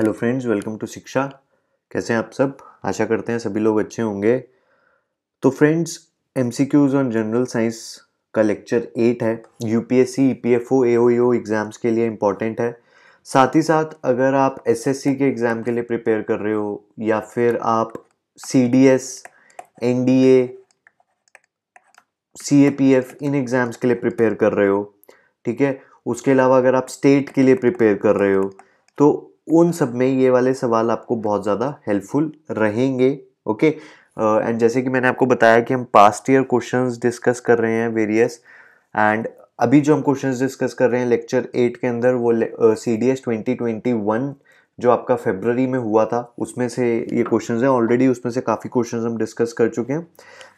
Hello friends welcome to शिक्षा कैसे हैं आप सब आशा करते हैं सभी लोग अच्छे होंगे तो friends M C Qs on general science का लेक्चर एट है U P S C E P F O A O exams के लिए इम्पॉर्टेंट है साथ ही साथ अगर आप एस एस सी के एग्ज़ाम के लिए प्रिपेयर कर रहे हो या फिर आप C D S N D A C A P F इन एग्ज़ाम्स के लिए प्रिपेयर कर रहे हो ठीक है उसके अलावा अगर आप स्टेट के लिए प्रिपेयर कर रहे हो तो उन सब में ये वाले सवाल आपको बहुत ज़्यादा हेल्पफुल रहेंगे ओके एंड जैसे कि मैंने आपको बताया कि हम पास्ट ईयर क्वेश्चंस डिस्कस कर रहे हैं वेरियस एंड अभी जो हम क्वेश्चंस डिस्कस कर रहे हैं लेक्चर एट के अंदर वो C D S twenty twenty one जो आपका फेबररी में हुआ था उसमें से ये क्वेश्चंस हैं ऑलरेडी उसमें से काफ़ी क्वेश्चंस हम डिस्कस कर चुके हैं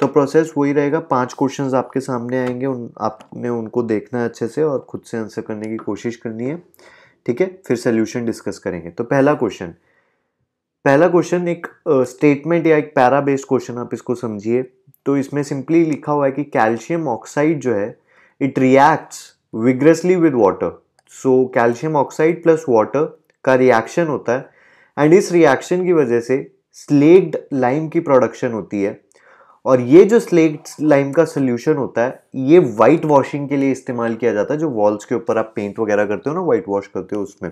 तो प्रोसेस वही रहेगा पांच क्वेश्चंस आपके सामने आएंगे उन आपने उनको देखना है अच्छे से और खुद से आंसर करने की कोशिश करनी है ठीक है फिर सोल्यूशन डिस्कस करेंगे तो पहला क्वेश्चन पहला क्वेश्चन एक स्टेटमेंट uh, या एक पैरा बेस्ड क्वेश्चन आप इसको समझिए तो इसमें सिंपली लिखा हुआ है कि कैल्शियम ऑक्साइड जो है it reacts vigorously with water so calcium oxide plus water का रिएक्शन होता है एंड इस रिएक्शन की वजह से स्लेग्ड लाइम की प्रोडक्शन होती है और ये जो स्लेट लाइम का सोल्यूशन होता है ये वाइट वॉशिंग के लिए इस्तेमाल किया जाता है जो वॉल्स के ऊपर आप पेंट वगैरह करते हो ना वाइट वॉश करते हो उसमें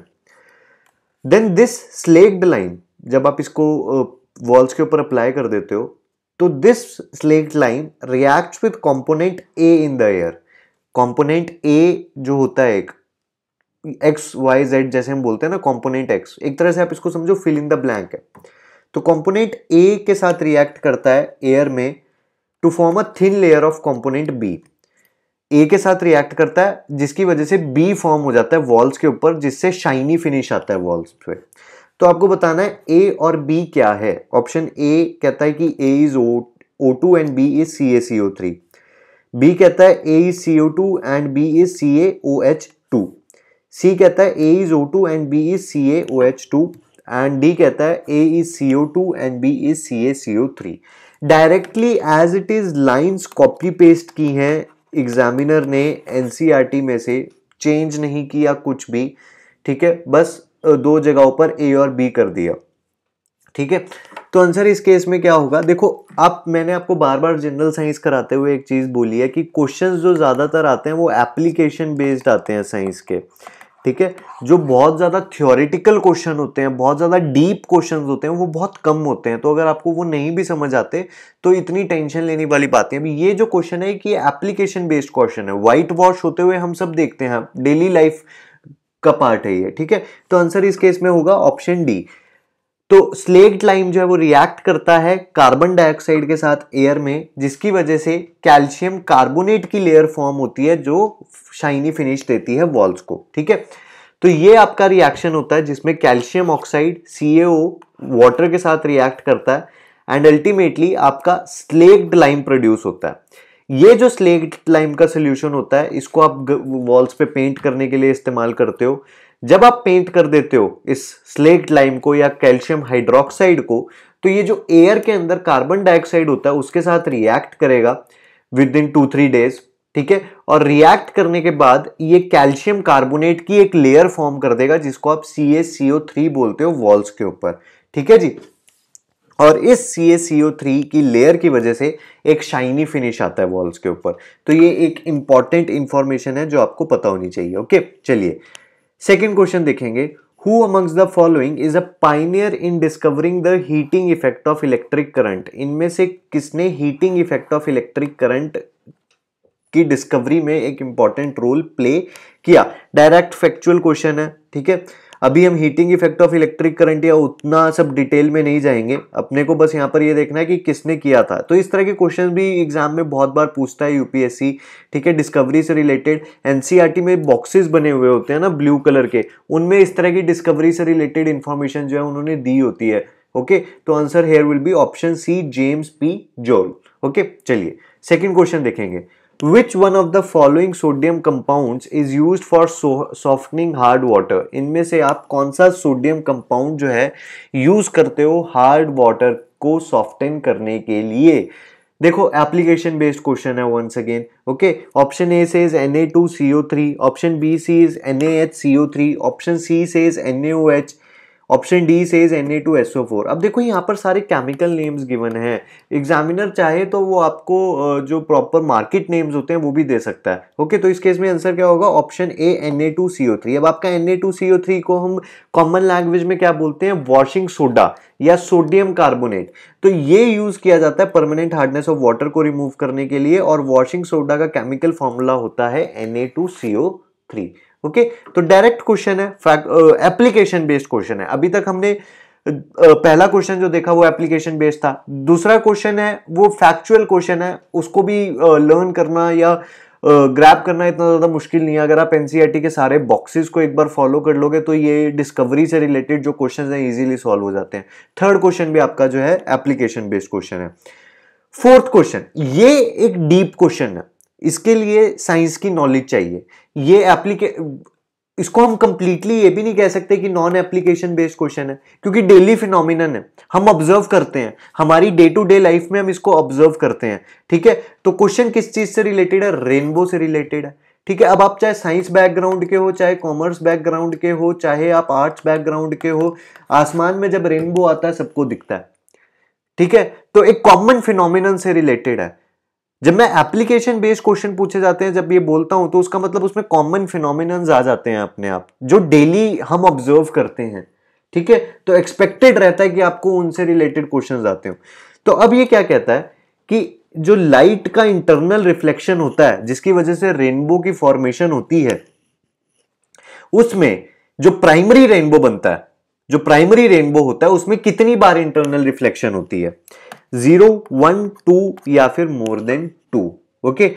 देन दिस स्लेक्ड लाइम जब आप इसको वॉल्स के ऊपर अप्लाई कर देते हो तो this slaked lime reacts with component A in the air component A जो होता है एक एक्स वाई जेड जैसे हम बोलते हैं ना कॉम्पोनेंट एक्स एक तरह से आप इसको समझो फिल इन द ब्लैंक है तो कॉम्पोनेंट ए के साथ रिएक्ट करता है एयर में to form a thin layer of component B A के साथ रिएक्ट करता है जिसकी वजह से बी फॉर्म हो जाता है वॉल्स के ऊपर जिससे शाइनी फिनिश आता है वॉल्स पे तो आपको बताना है ए और बी क्या है ऑप्शन ए कहता है कि A is O O two and B is C A C O three B कहता है A is C O two and B is C A O H two C कहता है A is O two and B is C A O H two and D कहता है A is C O two and B is C A C O three directly as it is lines copy paste की हैं examiner ने NCERT e में से change नहीं किया कुछ भी ठीक है बस दो जगहों पर ए और बी कर दिया ठीक है तो आंसर इस केस में क्या होगा देखो आप मैंने आपको बार बार जनरल साइंस कराते हुए एक चीज़ बोली है कि क्वेश्चंस जो ज़्यादातर आते हैं वो एप्लीकेशन बेस्ड आते हैं साइंस के ठीक है जो बहुत ज़्यादा थियोरिटिकल क्वेश्चन होते हैं बहुत ज़्यादा डीप क्वेश्चन होते हैं वो बहुत कम होते हैं तो अगर आपको वो नहीं भी समझ आते तो इतनी टेंशन लेने वाली बात है अभी ये जो क्वेश्चन है कि एप्लीकेशन बेस्ड क्वेश्चन है व्हाइट वॉश होते हुए हम सब देखते हैं डेली लाइफ का पार्ट है ये ठीक है तो आंसर इस केस में होगा ऑप्शन डी तो स्लेग लाइम जो है वो रिएक्ट करता है कार्बन डाइऑक्साइड के साथ एयर में जिसकी वजह से कैल्शियम कार्बोनेट की लेयर फॉर्म होती है जो शाइनी फिनिश देती है वॉल्स को ठीक है तो ये आपका रिएक्शन होता है जिसमें कैल्शियम ऑक्साइड सी वाटर के साथ रिएक्ट करता है एंड अल्टीमेटली आपका स्लेग्ड लाइम प्रोड्यूस होता है ये जो स्लेग्ड लाइम का सोल्यूशन होता है इसको आप वॉल्स पे पेंट करने के लिए इस्तेमाल करते हो जब आप पेंट कर देते हो इस स्लेट लाइम को या कैल्शियम हाइड्रोक्साइड को तो ये जो एयर के अंदर कार्बन डाइऑक्साइड होता है उसके साथ रिएक्ट करेगा within two three days ठीक है और रिएक्ट करने के बाद ये कैल्शियम कार्बोनेट की एक लेयर फॉर्म कर देगा जिसको आप सी एस सी ओ थ्री बोलते हो वॉल्स के ऊपर ठीक है जी और इस C S C O three की लेयर की वजह से एक शाइनी फिनिश आता है वॉल्स के ऊपर तो ये एक इंपॉर्टेंट इंफॉर्मेशन है जो आपको पता होनी चाहिए ओके चलिए सेकेंड क्वेश्चन देखेंगे who amongst the following is a pioneer in discovering the heating effect of electric current इनमें से किसने heating effect of electric current की डिस्कवरी में एक इंपॉर्टेंट रोल प्ले किया डायरेक्ट फैक्चुअल क्वेश्चन है ठीक है अभी हम heating effect of electric current या उतना सब डिटेल में नहीं जाएंगे अपने को बस यहाँ पर ये देखना है कि किसने किया था तो इस तरह के क्वेश्चन भी एग्जाम में बहुत बार पूछता है यूपीएससी ठीक है डिस्कवरी से रिलेटेड एनसीईआरटी e में बॉक्सेस बने हुए होते हैं ना ब्लू कलर के उनमें इस तरह की डिस्कवरी से रिलेटेड इन्फॉर्मेशन जो है उन्होंने दी होती है ओके तो answer here will be option C James P Joule okay चलिए सेकेंड क्वेश्चन देखेंगे which one of the following sodium compounds is used for softening hard water इनमें से आप कौन सा सोडियम कंपाउंड जो है यूज करते हो हार्ड वाटर को सॉफ्टन करने के लिए देखो एप्लीकेशन बेस्ड क्वेश्चन है once again okay option A says is N A two C O three option B C is N A H C O three option C says is N H option D says four अब देखो यहाँ पर सारे chemical names given हैं examiner चाहे तो वो आपको जो प्रॉपर मार्केट नेम्स होते हैं वो भी दे सकता है ओके तो इस केस में आंसर क्या होगा option A N A two C O three अब आपका N A two C O three को हम कॉमन लैंग्वेज में क्या बोलते हैं वॉशिंग सोडा या सोडियम कार्बोनेट तो ये यूज किया जाता है परमानेंट हार्डनेस ऑफ वाटर को रिमूव करने के लिए और वॉशिंग सोडा का केमिकल फॉर्मूला होता है N A two three okay तो डायरेक्ट क्वेश्चन है एप्लीकेशन बेस्ड क्वेश्चन है अभी तक हमने पहला क्वेश्चन जो देखा वो एप्लीकेशन बेस्ड था दूसरा क्वेश्चन है वो फैक्चुअल क्वेश्चन है उसको भी लर्न करना या ग्रैप करना इतना ज़्यादा मुश्किल नहीं है अगर आप एन e के सारे बॉक्सेस को एक बार फॉलो कर लोगे तो ये डिस्कवरी से रिलेटेड जो क्वेश्चन हैं इजीली सॉल्व हो जाते हैं थर्ड क्वेश्चन भी आपका जो है एप्लीकेशन बेस्ड क्वेश्चन है फोर्थ क्वेश्चन ये एक डीप क्वेश्चन है इसके लिए साइंस की नॉलेज चाहिए ये एप्लीके इसको हम कंप्लीटली ये भी नहीं कह सकते कि नॉन एप्लीकेशन बेस्ड क्वेश्चन है क्योंकि डेली फिनोमिन है हम ऑब्जर्व करते हैं हमारी डे टू डे लाइफ में हम इसको ऑब्जर्व करते हैं ठीक है तो क्वेश्चन किस चीज से रिलेटेड है रेनबो से रिलेटेड है ठीक है अब आप चाहे साइंस बैकग्राउंड के हो चाहे कॉमर्स बैकग्राउंड के हो चाहे आप आर्ट्स बैकग्राउंड के हो आसमान में जब रेनबो आता है सबको दिखता है ठीक है तो एक कॉमन फिनोमिनन से रिलेटेड है जब मैं एप्लीकेशन बेस्ड क्वेश्चन पूछे जाते हैं जब ये बोलता हूं तो उसका मतलब उसमें कॉमन फिनोमिन आ जाते हैं अपने आप जो डेली हम ऑब्जर्व करते हैं ठीक है तो एक्सपेक्टेड रहता है कि आपको उनसे रिलेटेड क्वेश्चन आते हो तो अब ये क्या कहता है कि जो लाइट का इंटरनल रिफ्लेक्शन होता है जिसकी वजह से रेनबो की फॉर्मेशन होती है उसमें जो प्राइमरी रेनबो बनता है जो प्राइमरी रेनबो होता है उसमें कितनी बार इंटरनल रिफ्लेक्शन होती है जीरो वन टू या फिर more than two okay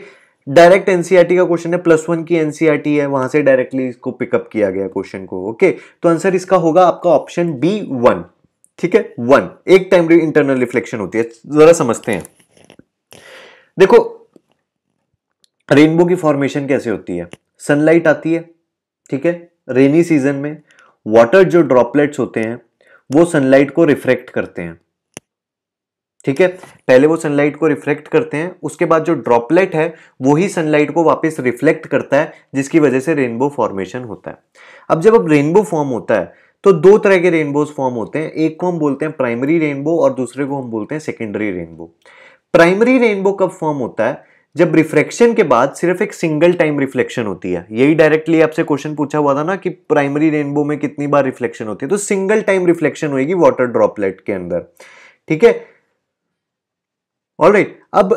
direct NCERT का क्वेश्चन है प्लस वन की एनसीईआरटी e है वहां से डायरेक्टली इसको पिकअप किया गया क्वेश्चन को ओके तो आंसर इसका होगा आपका ऑप्शन बी वन ठीक है वन एक टाइम इंटरनल रिफ्लेक्शन होती है जरा समझते हैं देखो रेनबो की फॉर्मेशन कैसे होती है सनलाइट आती है ठीक है रेनी सीजन में वाटर जो ड्रॉपलेट्स होते हैं वो सनलाइट को रिफ्रैक्ट करते हैं ठीक है पहले वो सनलाइट को रिफ्लेक्ट करते हैं उसके बाद जो ड्रॉपलेट है वो ही सनलाइट को वापस रिफ्लेक्ट करता है जिसकी वजह से रेनबो फॉर्मेशन होता है अब जब अब रेनबो फॉर्म होता है तो दो तरह के रेनबोज फॉर्म होते हैं एक को हम बोलते हैं प्राइमरी रेनबो और दूसरे को हम बोलते हैं सेकेंडरी रेनबो प्राइमरी रेनबो कब फॉर्म होता है जब रिफ्लेक्शन के बाद सिर्फ एक सिंगल टाइम रिफ्लेक्शन होती है यही डायरेक्टली आपसे क्वेश्चन पूछा हुआ था ना कि प्राइमरी रेनबो में कितनी बार रिफ्लेक्शन होती है तो सिंगल टाइम रिफ्लेक्शन होगी वाटर ड्रॉपलेट के अंदर ठीक है ऑलराइट अब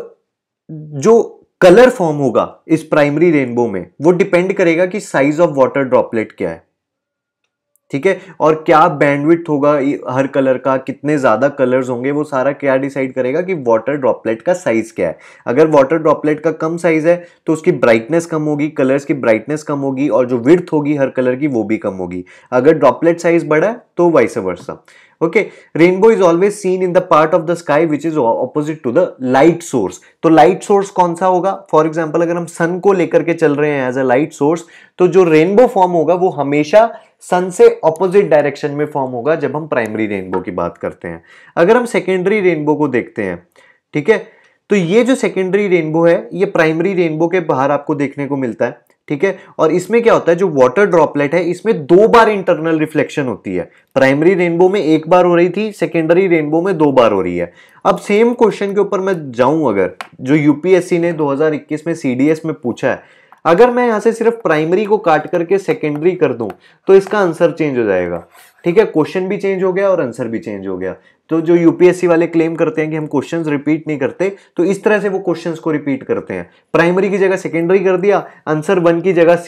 जो कलर फॉर्म होगा इस प्राइमरी रेनबो में वो डिपेंड करेगा कि साइज ऑफ वाटर ड्रॉपलेट क्या है ठीक है और क्या बैंडविथ होगा हर कलर का कितने ज़्यादा कलर्स होंगे वो सारा क्या डिसाइड करेगा कि वाटर ड्रॉपलेट का साइज़ क्या है अगर वाटर ड्रॉपलेट का कम साइज़ है तो उसकी ब्राइटनेस कम होगी कलर्स की ब्राइटनेस कम होगी और जो विर्थ होगी हर कलर की वो भी कम होगी अगर ड्रॉपलेट साइज़ बढ़ा है तो vice versa okay rainbow is always seen in the part of the sky which is opposite to the light source तो लाइट सोर्स कौन सा होगा फॉर एग्जाम्पल अगर हम सन को लेकर के चल रहे हैं एज अ लाइट सोर्स तो जो रेनबो फॉर्म होगा वो हमेशा सन से ऑपोजिट डायरेक्शन में फॉर्म होगा जब हम प्राइमरी रेनबो की बात करते हैं अगर हम सेकेंडरी रेनबो को देखते हैं ठीक है तो ये जो सेकेंडरी रेनबो है ये प्राइमरी रेनबो के बाहर आपको देखने को मिलता है ठीक है और इसमें क्या होता है जो वाटर ड्रॉपलेट है इसमें दो बार इंटरनल रिफ्लेक्शन होती है प्राइमरी रेनबो में एक बार हो रही थी सेकेंडरी रेनबो में दो बार हो रही है अब सेम क्वेश्चन के ऊपर मैं जाऊं अगर जो यूपीएससी ने 2021 में सीडीएस में पूछा है अगर मैं यहां से सिर्फ प्राइमरी को काट करके सेकेंडरी कर दूं तो इसका आंसर चेंज हो जाएगा ठीक है क्वेश्चन भी चेंज हो गया और आंसर भी चेंज हो गया तो जो यूपीएससी वाले क्लेम करते हैं कि हम क्वेश्चंस रिपीट नहीं करते तो इस तरह से वो क्वेश्चंस को रिपीट करते हैं प्राइमरी की जगह सेकेंडरी कर दिया आंसर वन की जगह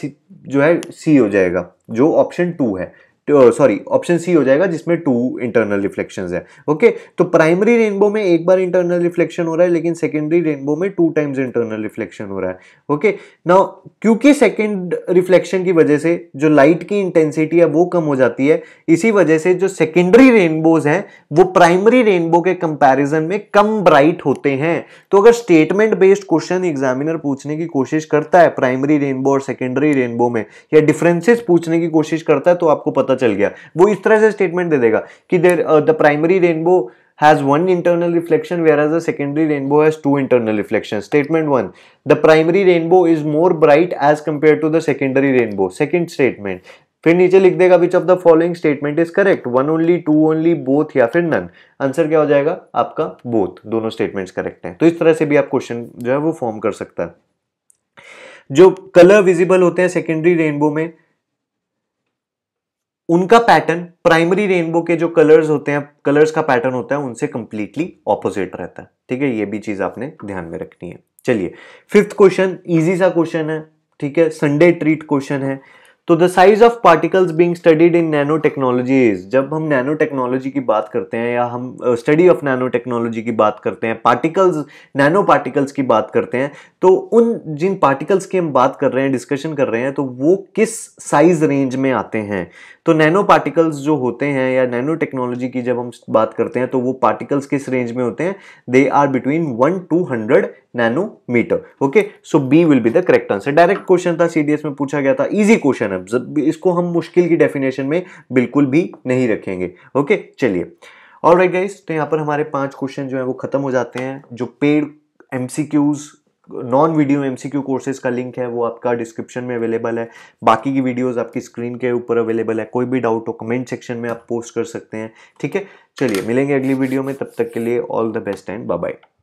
जो है सी हो जाएगा जो ऑप्शन टू है सॉरी ऑप्शन सी हो जाएगा जिसमें टू इंटरनल रिफ्लेक्शंस है ओके तो प्राइमरी रेनबो में एक बार इंटरनल रिफ्लेक्शन हो रहा है लेकिन सेकेंडरी रेनबो में टू टाइम्स इंटरनल रिफ्लेक्शन हो रहा है ओके ना क्योंकि सेकेंड रिफ्लेक्शन की वजह से जो लाइट की इंटेंसिटी है वो कम हो जाती है इसी वजह से जो सेकेंडरी रेनबोज हैं वो प्राइमरी रेनबो के कंपेरिजन में कम ब्राइट होते हैं तो अगर स्टेटमेंट बेस्ड क्वेश्चन एग्जामिनर पूछने की कोशिश करता है प्राइमरी रेनबो और सेकेंडरी रेनबो में या डिफ्रेंसेज पूछने की कोशिश करता है तो आपको पता पता चल गया वो इस तरह से स्टेटमेंट दे देगा कि there the primary rainbow has one internal reflection whereas the secondary rainbow has two internal reflection statement one the primary rainbow is more bright as compare to the secondary rainbow second statement फिर नीचे लिख देगा which of the following statement is correct one only two only both या फिर none answer क्या हो जाएगा आपका बोथ दोनों स्टेटमेंट करेक्ट हैं तो इस तरह से भी आप क्वेश्चन जो है वो फॉर्म कर सकता है जो कलर विजिबल होते हैं सेकेंडरी रेनबो में उनका पैटर्न प्राइमरी रेनबो के जो कलर्स होते हैं कलर्स का पैटर्न होता है उनसे कंप्लीटली ऑपोजिट रहता है ठीक है ये भी चीज आपने ध्यान में रखनी है चलिए फिफ्थ क्वेश्चन इजी सा क्वेश्चन है ठीक है संडे ट्रीट क्वेश्चन है तो the size of particles being studied in nanotechnology जब हम नैनो टेक्नोलॉजी की बात करते हैं या हम स्टडी ऑफ नैनो टेक्नोलॉजी की बात करते हैं पार्टिकल्स नैनो पार्टिकल्स की बात करते हैं तो उन जिन पार्टिकल्स की हम बात कर रहे हैं डिस्कशन कर रहे हैं तो वो किस साइज रेंज में आते हैं तो नैनो पार्टिकल्स जो होते हैं या नैनो टेक्नोलॉजी की जब हम बात करते हैं तो वो पार्टिकल्स किस रेंज में होते हैं they are between one two hundred nanometer okay so B will be the correct answer direct question था सीडीएस में पूछा गया था इजी क्वेश्चन है इसको हम मुश्किल की डेफिनेशन में बिल्कुल भी नहीं रखेंगे ओके okay? चलिए और राइट गाइस तो यहाँ पर हमारे पांच क्वेश्चन जो है वो खत्म हो जाते हैं जो paid MCQs non video MCQ courses का लिंक है वो आपका डिस्क्रिप्शन में अवेलेबल है बाकी की वीडियोस आपकी स्क्रीन के ऊपर अवेलेबल है कोई भी डाउट हो कमेंट सेक्शन में आप पोस्ट कर सकते हैं ठीक है चलिए मिलेंगे अगली वीडियो में तब तक के लिए all the best and bye bye